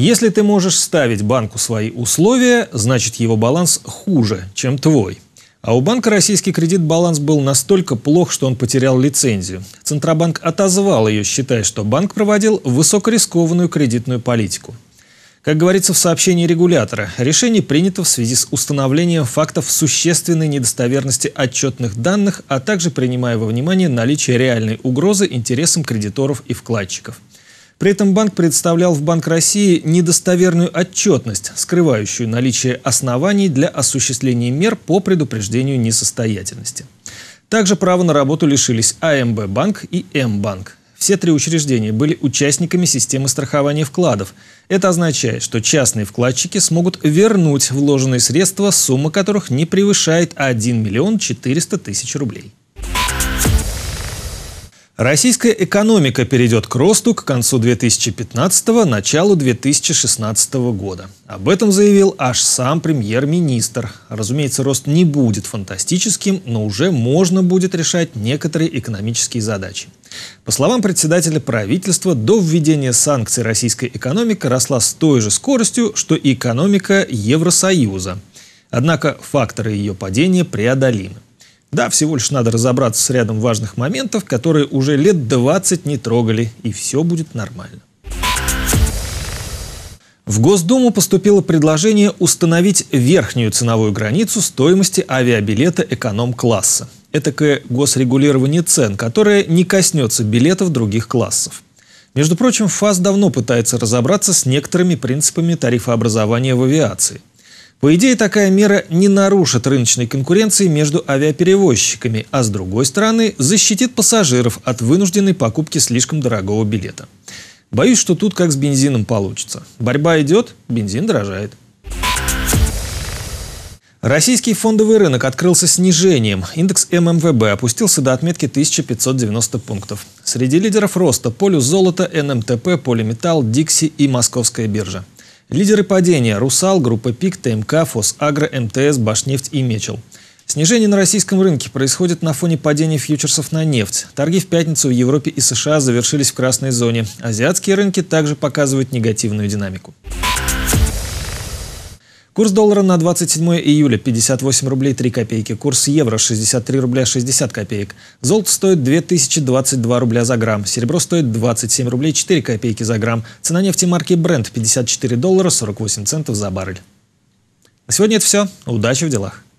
Если ты можешь ставить банку свои условия, значит его баланс хуже, чем твой. А у банка российский кредит баланс был настолько плох, что он потерял лицензию. Центробанк отозвал ее, считая, что банк проводил высокорискованную кредитную политику. Как говорится в сообщении регулятора, решение принято в связи с установлением фактов существенной недостоверности отчетных данных, а также принимая во внимание наличие реальной угрозы интересам кредиторов и вкладчиков. При этом банк представлял в Банк России недостоверную отчетность, скрывающую наличие оснований для осуществления мер по предупреждению несостоятельности. Также право на работу лишились АМБ Банк и М-Банк. Все три учреждения были участниками системы страхования вкладов. Это означает, что частные вкладчики смогут вернуть вложенные средства, сумма которых не превышает 1 миллион 400 тысяч рублей. Российская экономика перейдет к росту к концу 2015 началу 2016 года. Об этом заявил аж сам премьер-министр. Разумеется, рост не будет фантастическим, но уже можно будет решать некоторые экономические задачи. По словам председателя правительства, до введения санкций российская экономика росла с той же скоростью, что и экономика Евросоюза. Однако факторы ее падения преодолимы. Да, всего лишь надо разобраться с рядом важных моментов, которые уже лет 20 не трогали, и все будет нормально. В Госдуму поступило предложение установить верхнюю ценовую границу стоимости авиабилета эконом-класса. Это госрегулирование цен, которое не коснется билетов других классов. Между прочим, ФАС давно пытается разобраться с некоторыми принципами тарифообразования в авиации. По идее, такая мера не нарушит рыночной конкуренции между авиаперевозчиками, а с другой стороны, защитит пассажиров от вынужденной покупки слишком дорогого билета. Боюсь, что тут как с бензином получится. Борьба идет, бензин дорожает. Российский фондовый рынок открылся снижением. Индекс ММВБ опустился до отметки 1590 пунктов. Среди лидеров роста – полюс золота, НМТП, эм полиметалл, Дикси и Московская биржа. Лидеры падения – «Русал», группа «Пик», ТМК, Агро, МТС, «Башнефть» и «Мечел». Снижение на российском рынке происходит на фоне падения фьючерсов на нефть. Торги в пятницу в Европе и США завершились в красной зоне. Азиатские рынки также показывают негативную динамику. Курс доллара на 27 июля 58 рублей 3 копейки. Курс евро 63 рубля 60 копеек. Золото стоит 2022 рубля за грамм. Серебро стоит 27 рублей 4 копейки за грамм. Цена нефти марки Brent 54 доллара 48 центов за баррель. На сегодня это все. Удачи в делах.